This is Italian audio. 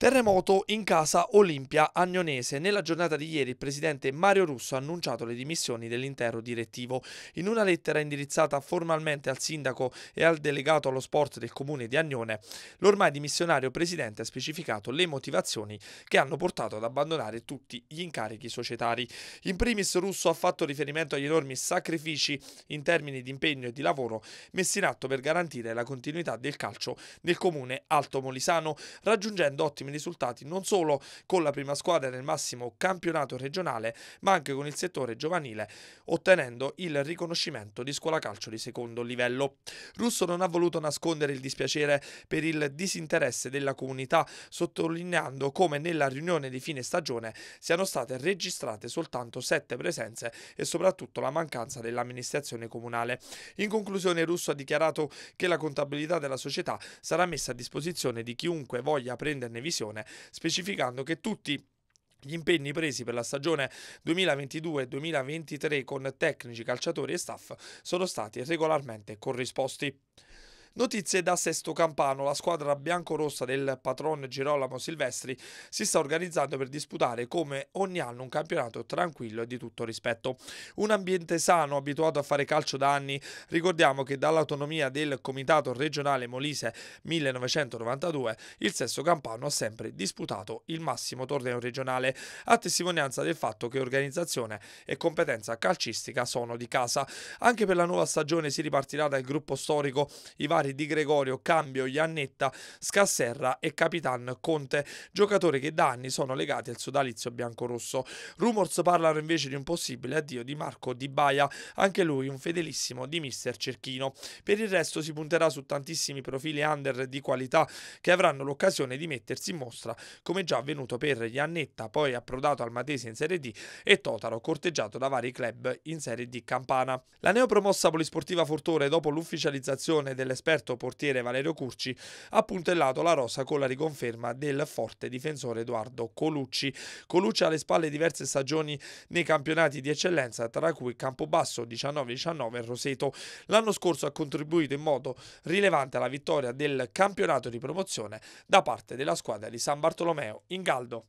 Terremoto in casa Olimpia Agnonese. Nella giornata di ieri il presidente Mario Russo ha annunciato le dimissioni dell'intero direttivo. In una lettera indirizzata formalmente al sindaco e al delegato allo sport del comune di Agnone, l'ormai dimissionario presidente ha specificato le motivazioni che hanno portato ad abbandonare tutti gli incarichi societari. In primis Russo ha fatto riferimento agli enormi sacrifici in termini di impegno e di lavoro messi in atto per garantire la continuità del calcio nel comune Alto Molisano, raggiungendo ottimi ottimi risultati non solo con la prima squadra nel massimo campionato regionale, ma anche con il settore giovanile, ottenendo il riconoscimento di scuola calcio di secondo livello. Russo non ha voluto nascondere il dispiacere per il disinteresse della comunità, sottolineando come nella riunione di fine stagione siano state registrate soltanto sette presenze e soprattutto la mancanza dell'amministrazione comunale. In conclusione Russo ha dichiarato che la contabilità della società sarà messa a disposizione di chiunque voglia prenderne visione competizione, specificando che tutti gli impegni presi per la stagione 2022-2023 con tecnici, calciatori e staff sono stati regolarmente corrisposti. Notizie da Sesto Campano, la squadra biancorossa del patron Girolamo Silvestri si sta organizzando per disputare come ogni anno un campionato tranquillo e di tutto rispetto. Un ambiente sano, abituato a fare calcio da anni, ricordiamo che dall'autonomia del Comitato regionale Molise 1992 il Sesto Campano ha sempre disputato il massimo torneo regionale, a testimonianza del fatto che organizzazione e competenza calcistica sono di casa. Anche per la nuova stagione si ripartirà dal gruppo storico, i vari titolari Di Gregorio, Cambio, Iannetta, Scasserra e Capitan Conte, giocatori che da anni sono legati al sodalizio biancorosso. Rumors parlano invece di un possibile addio di Marco Di Baia, anche lui un fedelissimo di mister Cerchino. Per il resto si punterà su tantissimi profili under di qualità che avranno l'occasione di mettersi in mostra, come già avvenuto per Iannetta, poi approdato al Matese in Serie D e Totaro corteggiato da vari club in Serie D Campana. La neopromossa polisportiva Fortore dopo l'ufficializzazione dell'esperienza l'esperto portiere Valerio Curci ha puntellato la rossa con la riconferma del forte difensore Edoardo Colucci. Colucci ha alle spalle diverse stagioni nei campionati di eccellenza, tra cui Campobasso 19-19 e Roseto. L'anno scorso ha contribuito in modo rilevante alla vittoria del campionato di promozione da parte della squadra di San Bartolomeo in Galdo.